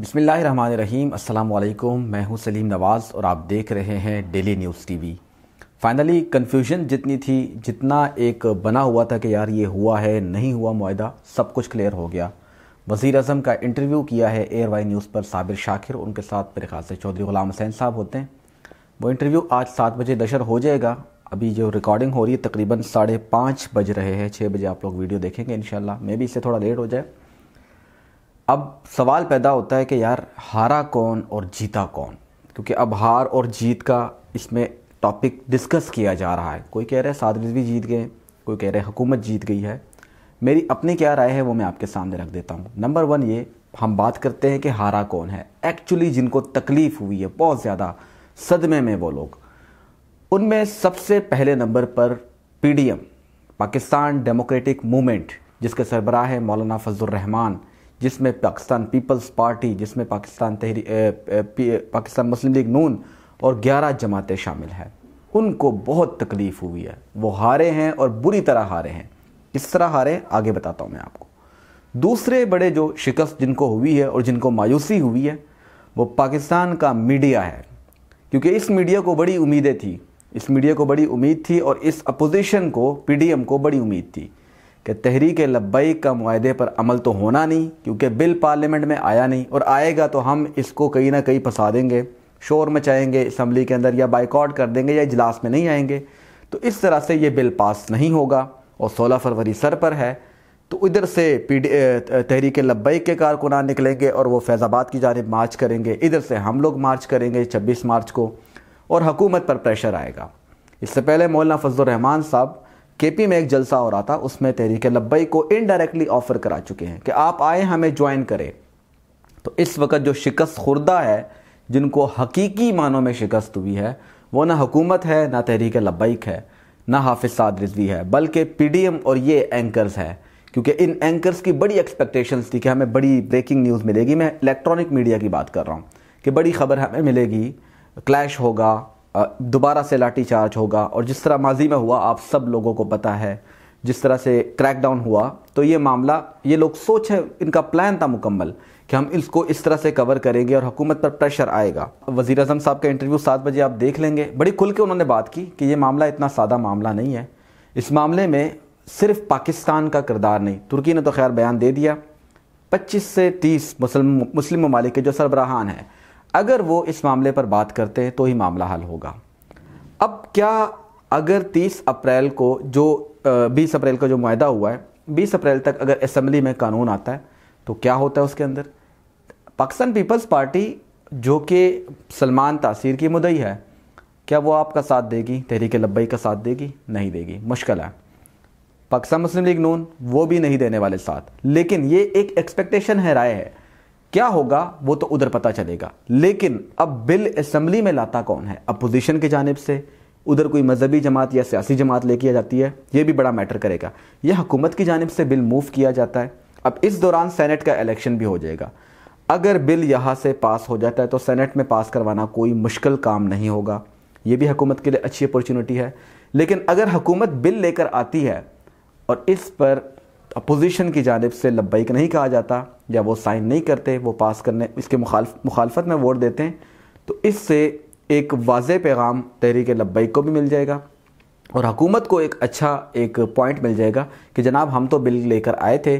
बिसमीम् अल्लाम मैं हूँ सलीम नवाज़ और आप देख रहे हैं daily news TV finally confusion जितनी थी जितना एक बना हुआ था कि यार ये हुआ है नहीं हुआ माहा सब कुछ क्लियर हो गया वज़ी अजम का इंटरव्यू किया है एयर वाई न्यूज़ पर साबिर शाखिर उनके साथ मेरे ख्याल से चौधरी ग़ुलाम हुसैन साहब होते हैं वो इंटरव्यू आज सात बजे नशर हो जाएगा अभी जो रिकॉर्डिंग हो रही है तकरीबन साढ़े पाँच बज रहे हैं छः बजे आप लोग वीडियो देखेंगे इन मे भी इससे थोड़ा लेट हो जाए अब सवाल पैदा होता है कि यार हारा कौन और जीता कौन क्योंकि अब हार और जीत का इसमें टॉपिक डिस्कस किया जा रहा है कोई कह रहा है सादरी भी जीत गए कोई कह रहे हैं हुकूमत जीत गई है मेरी अपनी क्या राय है वो मैं आपके सामने रख देता हूँ नंबर वन ये हम बात करते हैं कि हारा कौन है एक्चुअली जिनको तकलीफ़ हुई है बहुत ज़्यादा सदमे में वो लोग उनमें सबसे पहले नंबर पर पीडीएम पाकिस्तान डेमोक्रेटिक मूवमेंट जिसके सरबराह है मौलाना फजल रहमान जिसमें पाकिस्तान पीपल्स पार्टी जिसमें पाकिस्तान तहरी पाकिस्तान मुस्लिम लीग नून और 11 जमातें शामिल हैं उनको बहुत तकलीफ़ हुई है वो हारे हैं और बुरी तरह हारे हैं किस तरह हारे आगे बताता हूँ मैं आपको दूसरे बड़े जो शिकस्त जिनको हुई है और जिनको मायूसी हुई है वो पाकिस्तान का मीडिया है क्योंकि इस मीडिया को बड़ी उम्मीदें थी इस मीडिया को बड़ी उम्मीद थी और इस अपोजिशन को पीडीएम को बड़ी उम्मीद थी कि तहरीक लब्बई का माहे पर अमल तो होना नहीं क्योंकि बिल पार्लियामेंट में आया नहीं और आएगा तो हम इसको कहीं ना कहीं फंसा देंगे शोर मचाएंगे इसम्बली के अंदर या बाइकआउट कर देंगे या इजलास में नहीं आएंगे तो इस तरह से ये बिल पास नहीं होगा और सोलह फरवरी सर पर है तो इधर से पी तहरीक लब्बैक के कारकुनान निकलेंगे और वो फैज़ाबाद की जानब मार्च करेंगे इधर से हम लोग मार्च करेंगे छब्बीस मार्च को और हकूमत पर प्रेशर आएगा इससे पहले मौलाना फजलरहमान साहब केपी में एक जलसा हो रहा था उसमें तहरीक लब्बई को इनडायरेक्टली ऑफर करा चुके हैं कि आप आए हमें ज्वाइन करें तो इस वक्त जो शिकस्त खुर्दा है जिनको हकीकी मानों में शिकस्त हुई है वो ना हुकूमत है ना तहरीक लब्बैक है ना हाफिज साद रिजवी है बल्कि एम और ये एंकर्स है क्योंकि इन एंकर्स की बड़ी एक्सपेक्टेशंस थी कि हमें बड़ी ब्रेकिंग न्यूज़ मिलेगी मैं इलेक्ट्रॉनिक मीडिया की बात कर रहा हूँ कि बड़ी खबर हमें मिलेगी क्लैश होगा दोबारा से लाठीचार्ज होगा और जिस तरह माजी में हुआ आप सब लोगों को पता है जिस तरह से क्रैकडाउन हुआ तो ये मामला ये लोग सोच है इनका प्लान था मुकम्मल कि हम इसको इस तरह से कवर करेंगे और हुकूमत पर प्रेशर आएगा वज़ी अजम साहब का इंटरव्यू सात बजे आप देख लेंगे बड़ी खुल के उन्होंने बात की कि ये मामला इतना सादा मामला नहीं है इस मामले में सिर्फ पाकिस्तान का किरदार नहीं तुर्की ने तो खैर बयान दे दिया पच्चीस से तीस मुस्लिम मुस्लिम ममालिक के जो सरबराहान हैं अगर वो इस मामले पर बात करते हैं तो ही मामला हल होगा अब क्या अगर 30 अप्रैल को जो बीस अप्रैल का जो माह हुआ है बीस अप्रैल तक अगर असम्बली में कानून आता है तो क्या होता है उसके अंदर पाकिस्तान पीपल्स पार्टी जो कि सलमान तासीर की मुदई है क्या वो आपका साथ देगी तहरीक लब्बई का साथ देगी नहीं देगी मुश्किल है पाकिस्तान मुस्लिम लीग नून वो भी नहीं देने वाले साथ लेकिन ये एक एक्सपेक्टेशन है राय है क्या होगा वो तो उधर पता चलेगा लेकिन अब बिल असम्बली में लाता कौन है अपोजिशन की जानब से उधर कोई मजहबी जमात या सियासी जमात लेके आ जाती है ये भी बड़ा मैटर करेगा यह हुकूमत की जानब से बिल मूव किया जाता है अब इस दौरान सेनेट का इलेक्शन भी हो जाएगा अगर बिल यहाँ से पास हो जाता है तो सेनेट में पास करवाना कोई मुश्किल काम नहीं होगा ये भी हुकूमत के लिए अच्छी अपॉर्चुनिटी है लेकिन अगर हुकूमत बिल लेकर आती है और इस पर अपोजिशन की जानब से लब्बैक नहीं कहा जाता या वो साइन नहीं करते वो पास करने इसके मुखालफ मुखालफत में वोट देते हैं तो इससे एक वाज पैगाम तहरीक लब्बैक को भी मिल जाएगा और हकूमत को एक अच्छा एक पॉइंट मिल जाएगा कि जनाब हम तो बिल लेकर आए थे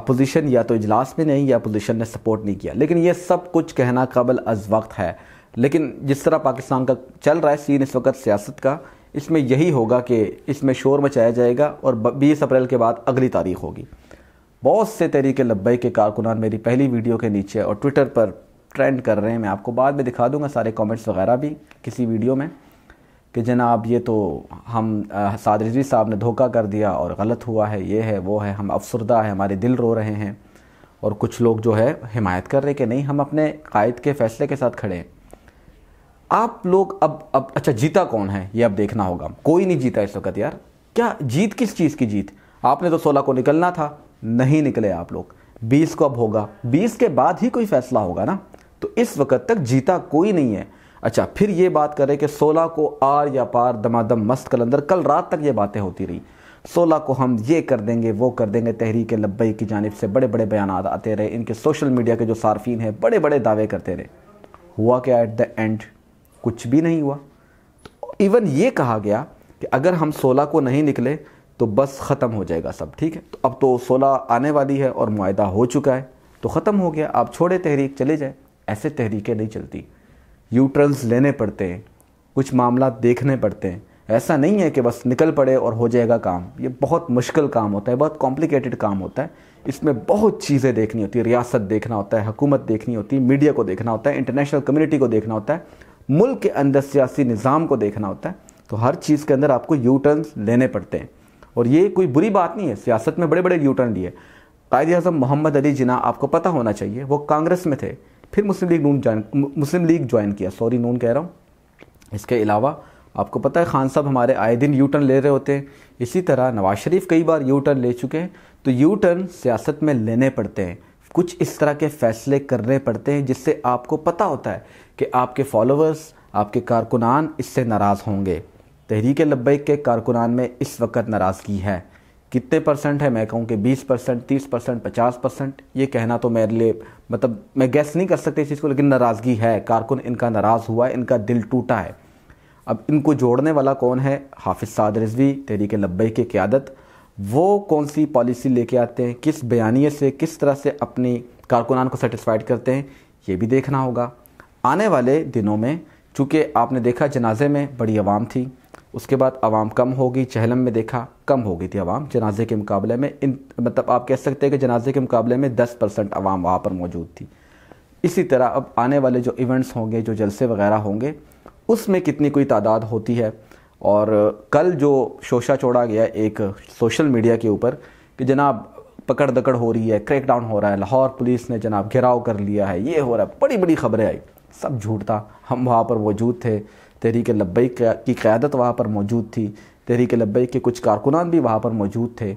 अपोजिशन या तो इजलास में नहीं या अपोजिशन ने सपोर्ट नहीं किया लेकिन ये सब कुछ कहना कबल अज वक्त है लेकिन जिस तरह पाकिस्तान का चल रहा है सीन इस वक्त सियासत का इसमें यही होगा कि इसमें शोर मचाया जाएगा और बीस अप्रैल के बाद अगली तारीख होगी बहुत से तरीके लब्बई के कारकुनान मेरी पहली वीडियो के नीचे और ट्विटर पर ट्रेंड कर रहे हैं मैं आपको बाद में दिखा दूंगा सारे कमेंट्स वगैरह भी किसी वीडियो में कि जनाब ये तो हम साद रिजवी साहब ने धोखा कर दिया और गलत हुआ है ये है वो है हम अफसरदा है हमारे दिल रो रहे हैं और कुछ लोग जो है हिमायत कर रहे कि नहीं हम अपने कायद के फ़ैसले के साथ खड़े हैं आप लोग अब अब अच्छा जीता कौन है ये अब देखना होगा कोई नहीं जीता इस वक्त यार क्या जीत किस चीज़ की जीत आपने तो सोलह को निकलना था नहीं निकले आप लोग बीस को अब होगा बीस के बाद ही कोई फैसला होगा ना तो इस वक्त तक जीता कोई नहीं है अच्छा फिर ये बात करें कि सोलह को आर या पार दमादम मस्त कलंदर कल रात तक ये बातें होती रही सोलह को हम ये कर देंगे वो कर देंगे तहरीक लब्बई की जानब से बड़े बड़े बयान आते रहे इनके सोशल मीडिया के जो सार्फिन हैं बड़े बड़े दावे करते रहे हुआ क्या एट द एंड कुछ भी नहीं हुआ तो इवन ये कहा गया कि अगर हम 16 को नहीं निकले तो बस ख़त्म हो जाएगा सब ठीक है तो अब तो 16 आने वाली है और माह हो चुका है तो ख़त्म हो गया आप छोड़े तहरीक चले जाए ऐसे तहरीकें नहीं चलती यू टर्न्स लेने पड़ते हैं कुछ मामला देखने पड़ते हैं ऐसा नहीं है कि बस निकल पड़े और हो जाएगा काम ये बहुत मुश्किल काम होता है बहुत कॉम्प्लिकेटेड काम होता है इसमें बहुत चीज़ें देखनी होती है रियासत देखना होता है हुकूमत देखनी होती है मीडिया को देखना होता है इंटरनेशनल कम्युनिटी को देखना होता है मुल्क के अंदर सियासी निज़ाम को देखना होता है तो हर चीज़ के अंदर आपको यू टर्न लेने पड़ते हैं और ये कोई बुरी बात नहीं है सियासत में बड़े बड़े यू टर्न लिए कायद अजम मोहम्मद अली जिना आपको पता होना चाहिए वो कांग्रेस में थे फिर मुस्लिम लीग नून ज्वाइन मुस्लिम लीग ज्वाइन किया सॉरी नून कह रहा हूँ इसके अलावा आपको पता है खान साहब हमारे आए दिन यू टर्न ले रहे होते हैं इसी तरह नवाज शरीफ कई बार यू टर्न ले चुके हैं तो यू टर्न सियासत में लेने पड़ते हैं कुछ इस तरह के फैसले करने पड़ते हैं जिससे आपको पता होता है कि आपके फॉलोअर्स आपके कारकुनान इससे नाराज़ होंगे तहरीक लब्बैक के कारकुनान में इस वक्त नाराज़गी है कितने परसेंट है मैं कहूँ कि 20 परसेंट तीस परसेंट पचास परसेंट ये कहना तो मेरे लिए मतलब मैं गैस नहीं कर सकते इस चीज़ को लेकिन नाराज़गी है कारकुन इनका नाराज़ हुआ है इनका दिल टूटा है अब इनको जोड़ने वाला कौन है हाफिज़ साद रिजवी तहरीक लब्बई की क्यादत वो कौन सी पॉलिसी लेके आते हैं किस बयानिए से किस तरह से अपने कारकुनान को सेटिस्फाइड करते हैं ये भी देखना होगा आने वाले दिनों में चूँकि आपने देखा जनाजे में बड़ी आवाम थी उसके बाद आवाम कम होगी चहलम में देखा कम हो गई थी आवाम जनाजे के मुकाबले में इन मतलब आप कह सकते हैं कि जनाजे के मुकाबले में 10 परसेंट आवाम वहाँ पर मौजूद थी इसी तरह अब आने वाले जो इवेंट्स होंगे जो जलसे वगैरह होंगे उसमें कितनी कोई तादाद होती है और कल जो शोशा छोड़ा गया एक सोशल मीडिया के ऊपर कि जनाब पकड़ दकड़ हो रही है डाउन हो रहा है लाहौर पुलिस ने जनाब घेराव कर लिया है ये हो रहा है बड़ी बड़ी खबरें आई सब झूठ था हम वहाँ पर मौजूद थे तहरीक लब्बई की क़्यादत वहाँ पर मौजूद थी तहरीक लब्बई के कुछ कारकुनान भी वहाँ पर मौजूद थे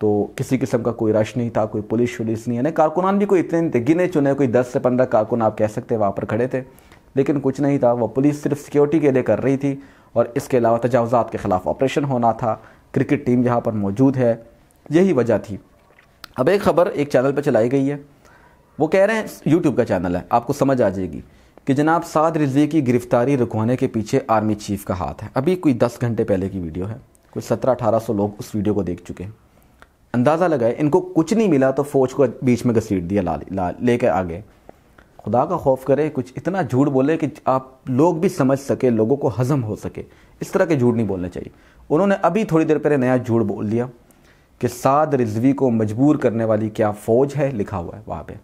तो किसी किस्म का कोई रश नहीं था कोई पुलिस शुलिस नहीं है ना कारकुनान भी कोई इतने नहीं थे गिने चुने कोई दस से पंद्रह कारकुन आप कह सकते वहाँ पर खड़े थे लेकिन कुछ नहीं था वह पुलिस सिर्फ सिक्योरिटी के लिए कर रही थी और इसके अलावा तजावज़ात के ख़िलाफ़ ऑपरेशन होना था क्रिकेट टीम यहाँ पर मौजूद है यही वजह थी अब एक ख़बर एक चैनल पर चलाई गई है वो कह रहे हैं यूट्यूब का चैनल है आपको समझ आ जाएगी कि जनाब साद रिजवी की गिरफ्तारी रुकवाने के पीछे आर्मी चीफ का हाथ है अभी कोई दस घंटे पहले की वीडियो है कुछ सत्रह अठारह सौ लोग उस वीडियो को देख चुके हैं अंदाज़ा लगाए इनको कुछ नहीं मिला तो फ़ौज को बीच में घसीट दिया ला, ला लेकर गए खुदा का खौफ करे कुछ इतना झूठ बोले कि आप लोग भी समझ सके लोगों को हज़म हो सके इस तरह के झूठ नहीं बोलना चाहिए उन्होंने अभी थोड़ी देर पहले नया झूठ बोल दिया कि साद रिजवी को मजबूर करने वाली क्या फ़ौज है लिखा हुआ है वहाँ पर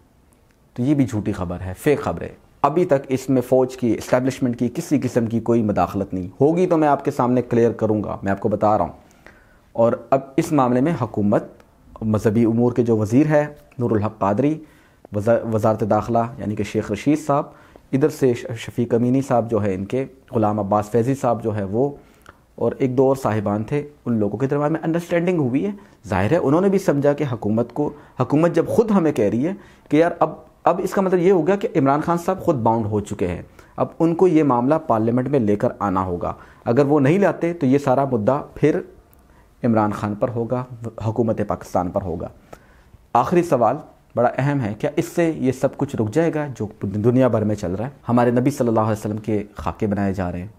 तो ये भी झूठी खबर है फेक खबर है अभी तक इसमें फ़ौज की इस्टेब्लिशमेंट की किसी किस्म की कोई मदाखलत नहीं होगी तो मैं आपके सामने क्लियर करूँगा मैं आपको बता रहा हूँ और अब इस मामले में हकूमत मजहबी अमूर के जो वजीर है नूरहक पादरी वजारत दाखिला यानी कि शेख रशीद साहब इधर से शफीक अमीनी साहब जो है इनके ग़ुलाम अब्बास फैज़ी साहब जो है वो और एक दो और साहिबान थे उन लोगों के दरबार में अंडरस्टैंडिंग हुई है ज़ाहिर है उन्होंने भी समझा कि हुकूमत को हुकूमत जब खुद हमें कह रही है कि यार अब अब इसका मतलब ये हो गया कि इमरान खान साहब खुद बाउंड हो चुके हैं अब उनको ये मामला पार्लियामेंट में लेकर आना होगा अगर वो नहीं लाते तो ये सारा मुद्दा फिर इमरान खान पर होगा हकूमत पाकिस्तान पर होगा आखिरी सवाल बड़ा अहम है क्या इससे ये सब कुछ रुक जाएगा जो दुनिया भर में चल रहा है हमारे नबी सल्लल्लाहु अलैहि वसल्लम के खाके बनाए जा रहे हैं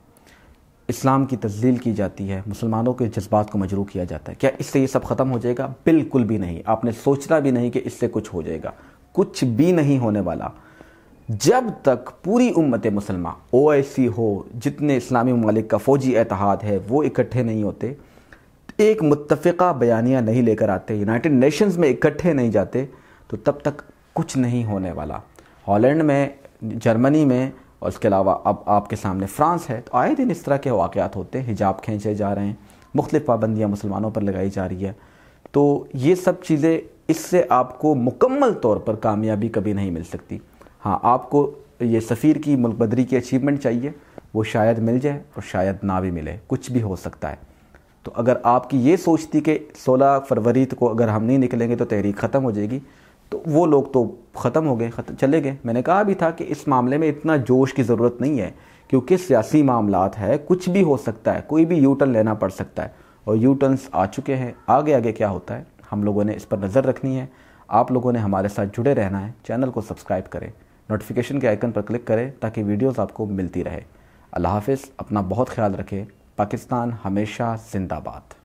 इस्लाम की तजलील की जाती है मुसलमानों के जज्बात को मजरू किया जाता है क्या इससे ये सब ख़त्म हो जाएगा बिल्कुल भी नहीं आपने सोचना भी नहीं कि इससे कुछ हो जाएगा कुछ भी नहीं होने वाला जब तक पूरी उम्मत मुसलमान ओ हो जितने इस्लामी ममालिक का फ़ौजी एतहाद है वो इकट्ठे नहीं होते एक मुतफ़ा बयानिया नहीं लेकर आते यूनाइटेड नेशंस में इकट्ठे नहीं जाते तो तब तक कुछ नहीं होने वाला हॉलैंड में जर्मनी में और उसके अलावा अब आपके सामने फ़्रांस है तो आए दिन इस तरह के वाक़ात होते हैं हिजाब खींचे जा रहे हैं मुख्तु पाबंदियाँ मुसलमानों पर लगाई जा रही है तो ये सब चीज़ें इससे आपको मुकम्मल तौर पर कामयाबी कभी नहीं मिल सकती हाँ आपको ये सफ़ीर की मुल्क बदरी की अचीवमेंट चाहिए वो शायद मिल जाए और शायद ना भी मिले कुछ भी हो सकता है तो अगर आपकी ये सोचती कि 16 फरवरी को अगर हम नहीं निकलेंगे तो तहरीक ख़त्म हो जाएगी तो वो लोग तो ख़त्म हो गए चले गए मैंने कहा भी था कि इस मामले में इतना जोश की ज़रूरत नहीं है क्योंकि सियासी मामला है कुछ भी हो सकता है कोई भी यू टर्न लेना पड़ सकता है और यू टर्न्स आ चुके हैं आगे आगे क्या होता है हम लोगों ने इस पर नज़र रखनी है आप लोगों ने हमारे साथ जुड़े रहना है चैनल को सब्सक्राइब करें नोटिफिकेशन के आइकन पर क्लिक करें ताकि वीडियोस आपको मिलती रहे अल्लाह हाफिज़ अपना बहुत ख्याल रखें पाकिस्तान हमेशा जिंदाबाद